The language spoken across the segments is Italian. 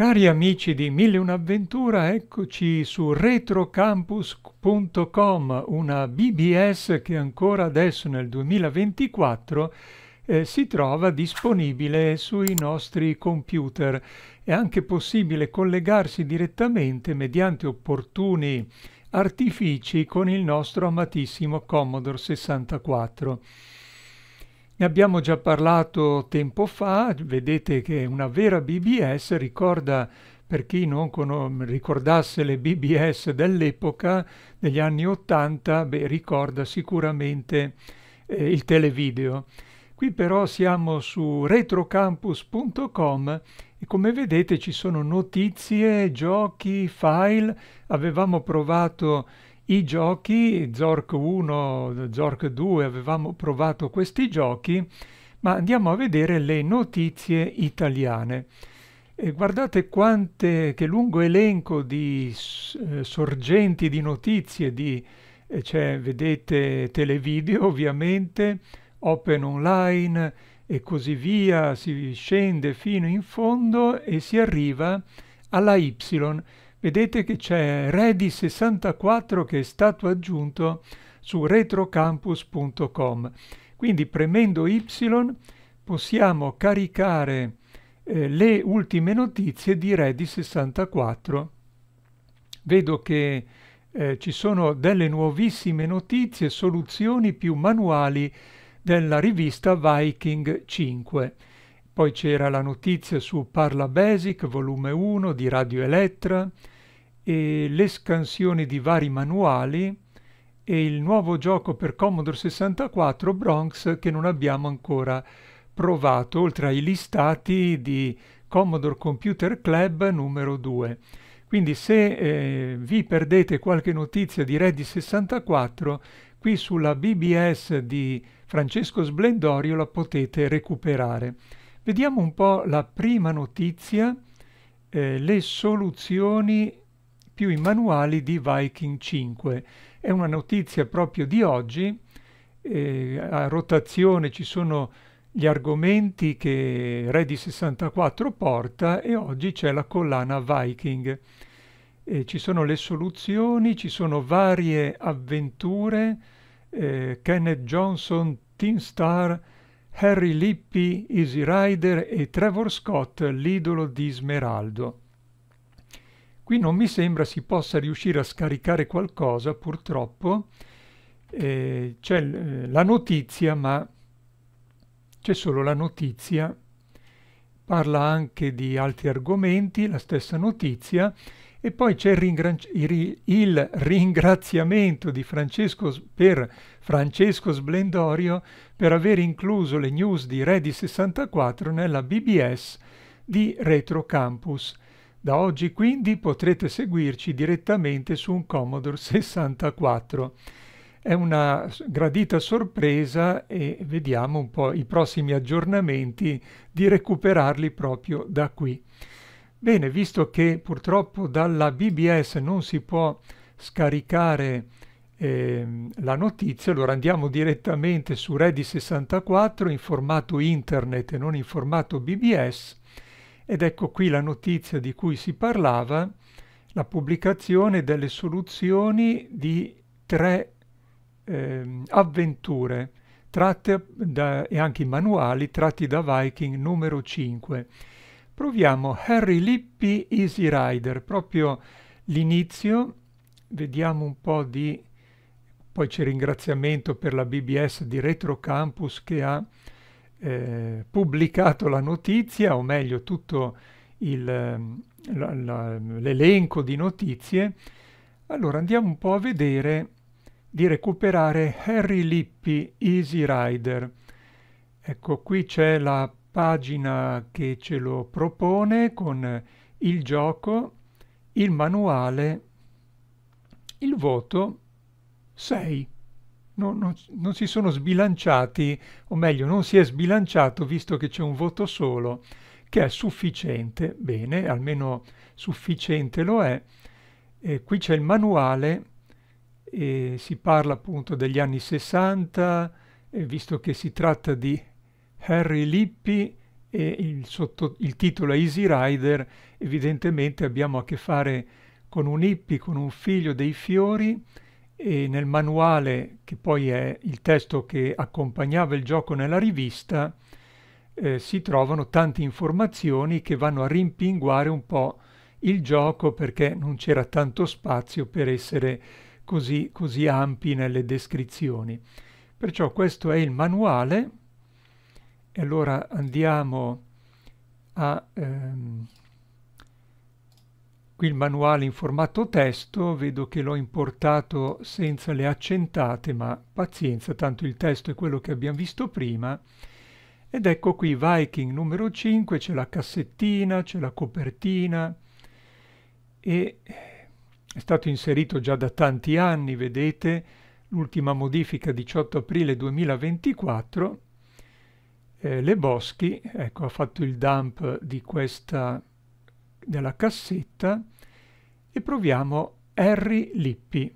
Cari amici di Mille Un'Avventura, eccoci su retrocampus.com, una BBS che ancora adesso nel 2024 eh, si trova disponibile sui nostri computer. È anche possibile collegarsi direttamente mediante opportuni artifici con il nostro amatissimo Commodore 64. Ne abbiamo già parlato tempo fa, vedete che una vera BBS ricorda, per chi non ricordasse le BBS dell'epoca, degli anni Ottanta, ricorda sicuramente eh, il televideo. Qui però siamo su retrocampus.com e come vedete ci sono notizie, giochi, file. Avevamo provato i giochi, Zork 1, Zork 2, avevamo provato questi giochi, ma andiamo a vedere le notizie italiane. E guardate quante, che lungo elenco di eh, sorgenti di notizie, di, eh, cioè, vedete televideo ovviamente, open online e così via, si scende fino in fondo e si arriva alla Y vedete che c'è ready 64 che è stato aggiunto su retrocampus.com. Quindi premendo Y possiamo caricare eh, le ultime notizie di ready 64 Vedo che eh, ci sono delle nuovissime notizie, soluzioni più manuali della rivista Viking 5. Poi c'era la notizia su Parla Basic, volume 1 di Radio Elettra, e le scansioni di vari manuali e il nuovo gioco per Commodore 64 Bronx che non abbiamo ancora provato, oltre ai listati di Commodore Computer Club numero 2. Quindi se eh, vi perdete qualche notizia di Ready 64, qui sulla BBS di Francesco Sblendorio la potete recuperare. Vediamo un po' la prima notizia, eh, le soluzioni più i manuali di Viking 5. È una notizia proprio di oggi, eh, a rotazione ci sono gli argomenti che Ready 64 porta e oggi c'è la collana Viking. Eh, ci sono le soluzioni, ci sono varie avventure, eh, Kenneth Johnson, Team Star, Harry Lippi, Easy Rider e Trevor Scott, l'idolo di Smeraldo. Qui non mi sembra si possa riuscire a scaricare qualcosa, purtroppo. Eh, c'è eh, la notizia, ma c'è solo la notizia. Parla anche di altri argomenti, la stessa notizia. E poi c'è il, il, ringraziamento di Francesco per Francesco Splendorio per aver incluso le news di Redi64 nella BBS di Retro Campus. Da oggi quindi potrete seguirci direttamente su un Commodore 64. È una gradita sorpresa e vediamo un po' i prossimi aggiornamenti di recuperarli proprio da qui. Bene, visto che purtroppo dalla BBS non si può scaricare ehm, la notizia, allora andiamo direttamente su Ready64 in formato internet e non in formato BBS ed ecco qui la notizia di cui si parlava, la pubblicazione delle soluzioni di tre eh, avventure tratte da, e anche i manuali tratti da Viking numero 5. Proviamo Harry Lippi Easy Rider, proprio l'inizio, vediamo un po' di... poi c'è ringraziamento per la BBS di Retro Campus che ha eh, pubblicato la notizia, o meglio tutto ehm, l'elenco di notizie, allora andiamo un po' a vedere di recuperare Harry Lippi Easy Rider. Ecco qui c'è la pagina che ce lo propone con il gioco, il manuale, il voto 6 non, non, non si sono sbilanciati, o meglio, non si è sbilanciato visto che c'è un voto solo, che è sufficiente, bene, almeno sufficiente lo è. E qui c'è il manuale, e si parla appunto degli anni 60, e visto che si tratta di Harry Lippi e il, sotto, il titolo è Easy Rider, evidentemente abbiamo a che fare con un hippie, con un figlio dei fiori, e nel manuale, che poi è il testo che accompagnava il gioco nella rivista, eh, si trovano tante informazioni che vanno a rimpinguare un po' il gioco perché non c'era tanto spazio per essere così, così ampi nelle descrizioni. Perciò questo è il manuale e allora andiamo a... Ehm, Qui il manuale in formato testo, vedo che l'ho importato senza le accentate, ma pazienza, tanto il testo è quello che abbiamo visto prima. Ed ecco qui Viking numero 5, c'è la cassettina, c'è la copertina e è stato inserito già da tanti anni, vedete, l'ultima modifica 18 aprile 2024. Eh, le Boschi, ecco, ha fatto il dump di questa della cassetta e proviamo Harry Lippi.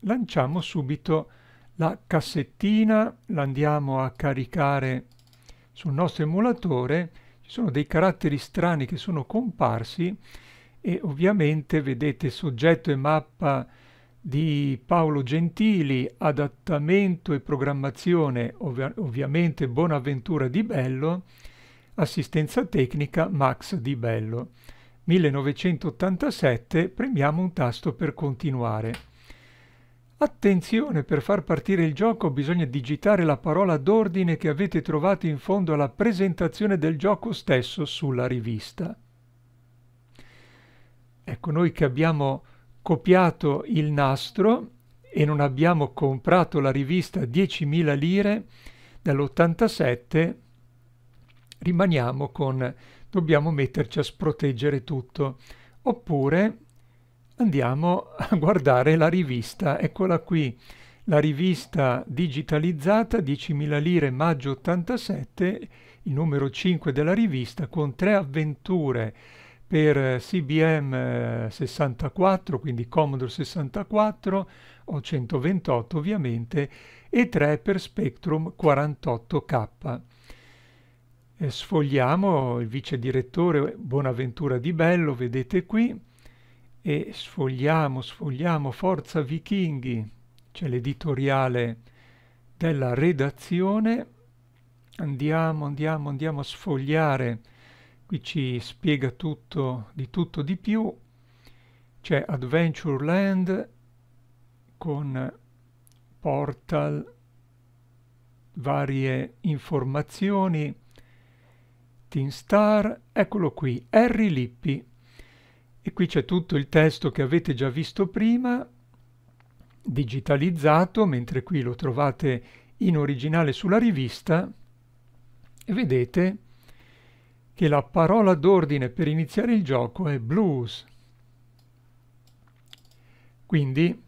Lanciamo subito la cassettina, la andiamo a caricare sul nostro emulatore, ci sono dei caratteri strani che sono comparsi e ovviamente vedete soggetto e mappa di Paolo Gentili, adattamento e programmazione ovvia ovviamente Bonaventura Di Bello, assistenza tecnica Max Di Bello. 1987 premiamo un tasto per continuare. Attenzione, per far partire il gioco bisogna digitare la parola d'ordine che avete trovato in fondo alla presentazione del gioco stesso sulla rivista. Ecco, noi che abbiamo copiato il nastro e non abbiamo comprato la rivista 10.000 lire dall'87, rimaniamo con dobbiamo metterci a sproteggere tutto. Oppure andiamo a guardare la rivista, eccola qui, la rivista digitalizzata 10.000 lire maggio 87, il numero 5 della rivista con tre avventure per CBM 64, eh, quindi Commodore 64 o 128 ovviamente, e tre per Spectrum 48K. Eh, sfogliamo il vice direttore Bonaventura Di Bello, vedete qui, e sfogliamo, sfogliamo Forza Vichinghi, c'è l'editoriale della redazione, andiamo, andiamo, andiamo a sfogliare, qui ci spiega tutto, di tutto di più, c'è Adventureland con Portal, varie informazioni, Teen Star, eccolo qui, Harry Lippi. E qui c'è tutto il testo che avete già visto prima, digitalizzato, mentre qui lo trovate in originale sulla rivista. E vedete che la parola d'ordine per iniziare il gioco è blues. Quindi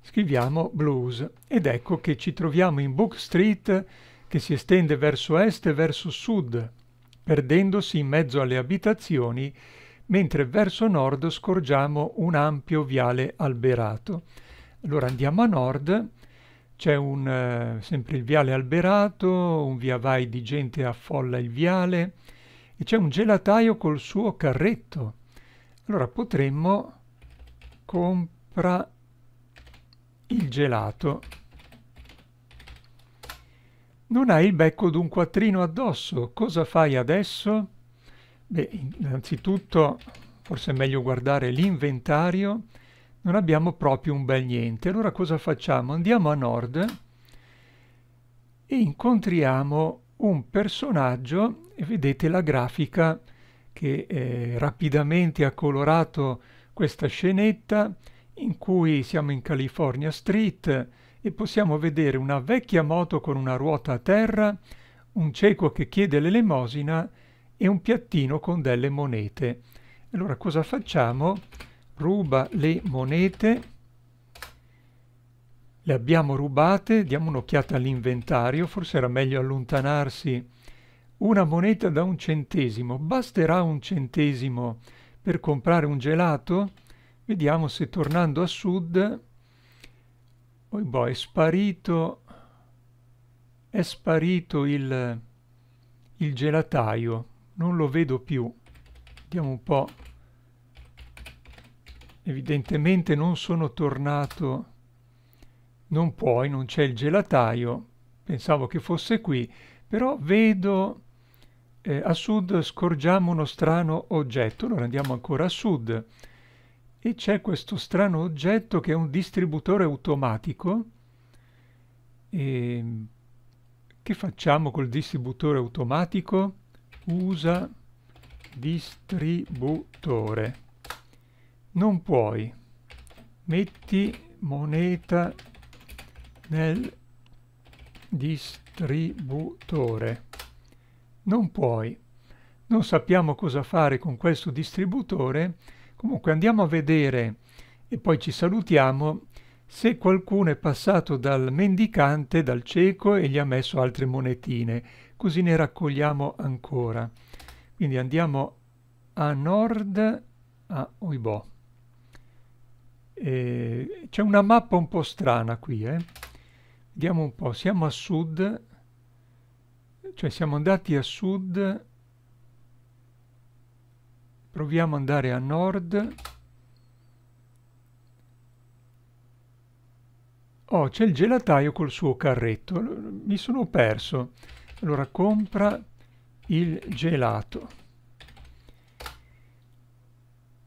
scriviamo blues ed ecco che ci troviamo in Book Street che si estende verso est e verso sud, perdendosi in mezzo alle abitazioni, mentre verso nord scorgiamo un ampio viale alberato. Allora andiamo a nord, c'è un, eh, sempre il viale alberato, un via vai di gente affolla il viale e c'è un gelataio col suo carretto. Allora potremmo compra il gelato non hai il becco d'un quattrino addosso, cosa fai adesso? Beh, innanzitutto forse è meglio guardare l'inventario, non abbiamo proprio un bel niente. Allora cosa facciamo? Andiamo a nord e incontriamo un personaggio e vedete la grafica che eh, rapidamente ha colorato questa scenetta in cui siamo in California Street, e possiamo vedere una vecchia moto con una ruota a terra, un cieco che chiede l'elemosina e un piattino con delle monete. Allora cosa facciamo? Ruba le monete, le abbiamo rubate, diamo un'occhiata all'inventario, forse era meglio allontanarsi. Una moneta da un centesimo, basterà un centesimo per comprare un gelato? Vediamo se tornando a sud poi boh, è sparito è sparito il, il gelataio non lo vedo più vediamo un po' evidentemente non sono tornato non puoi non c'è il gelataio pensavo che fosse qui però vedo eh, a sud scorgiamo uno strano oggetto allora andiamo ancora a sud e c'è questo strano oggetto che è un distributore automatico. E ehm, che facciamo col distributore automatico? Usa distributore. Non puoi. Metti moneta nel distributore. Non puoi. Non sappiamo cosa fare con questo distributore Comunque andiamo a vedere e poi ci salutiamo se qualcuno è passato dal mendicante, dal cieco e gli ha messo altre monetine, così ne raccogliamo ancora. Quindi andiamo a nord a Uibo. C'è una mappa un po' strana qui, eh? Vediamo un po', siamo a sud, cioè siamo andati a sud proviamo ad andare a nord oh c'è il gelataio col suo carretto mi sono perso allora compra il gelato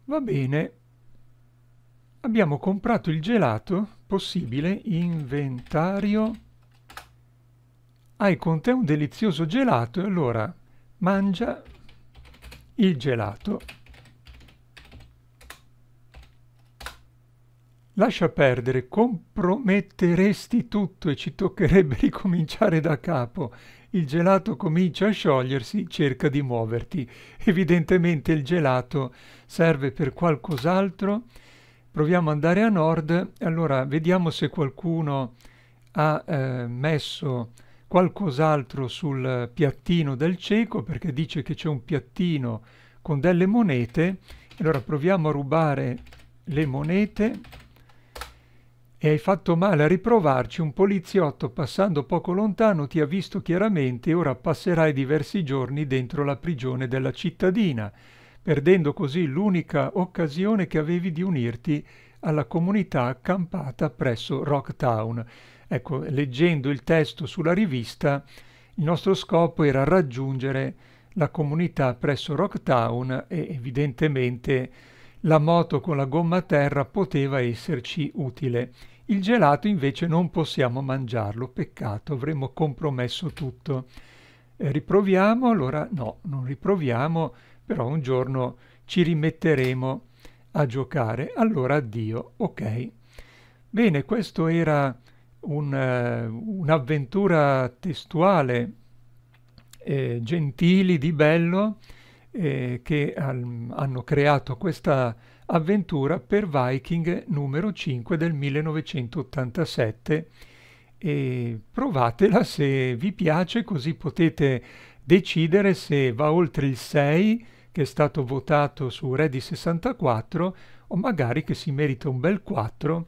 va bene abbiamo comprato il gelato possibile inventario hai con te un delizioso gelato e allora mangia il gelato. Lascia perdere, comprometteresti tutto e ci toccherebbe ricominciare da capo. Il gelato comincia a sciogliersi, cerca di muoverti. Evidentemente il gelato serve per qualcos'altro. Proviamo ad andare a nord. Allora, vediamo se qualcuno ha eh, messo qualcos'altro sul piattino del cieco perché dice che c'è un piattino con delle monete. Allora proviamo a rubare le monete e hai fatto male a riprovarci. Un poliziotto passando poco lontano ti ha visto chiaramente e ora passerai diversi giorni dentro la prigione della cittadina, perdendo così l'unica occasione che avevi di unirti alla comunità accampata presso Rocktown. Ecco, leggendo il testo sulla rivista, il nostro scopo era raggiungere la comunità presso Rocktown e evidentemente la moto con la gomma a terra poteva esserci utile. Il gelato invece non possiamo mangiarlo, peccato, avremmo compromesso tutto. Eh, riproviamo? Allora no, non riproviamo, però un giorno ci rimetteremo a giocare, allora addio, ok. Bene, questo era eh, un'avventura testuale eh, gentili di bello eh, che al, hanno creato questa avventura per Viking numero 5 del 1987 e provatela se vi piace così potete decidere se va oltre il 6 che è stato votato su Ready 64 o magari che si merita un bel 4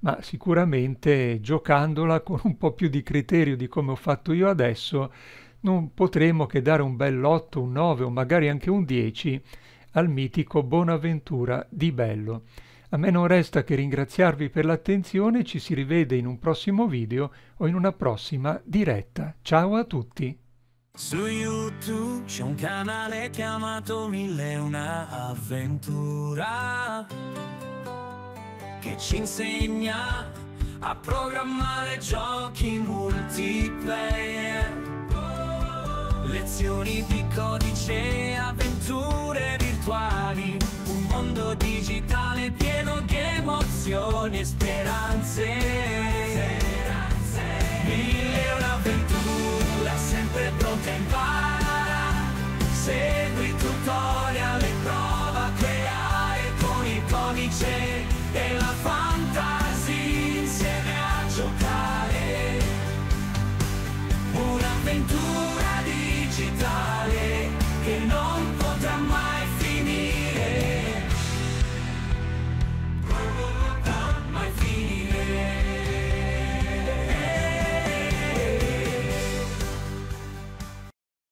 ma sicuramente giocandola con un po' più di criterio di come ho fatto io adesso non potremo che dare un bel 8, un 9 o magari anche un 10 al mitico Bonaventura di Bello. A me non resta che ringraziarvi per l'attenzione, ci si rivede in un prossimo video o in una prossima diretta. Ciao a tutti! Su YouTube c'è un canale chiamato Mille Una Avventura che ci insegna a programmare giochi multiplayer. Lezioni di codice, avventure virtuali, un mondo digitale pieno di emozioni e speranze. sin.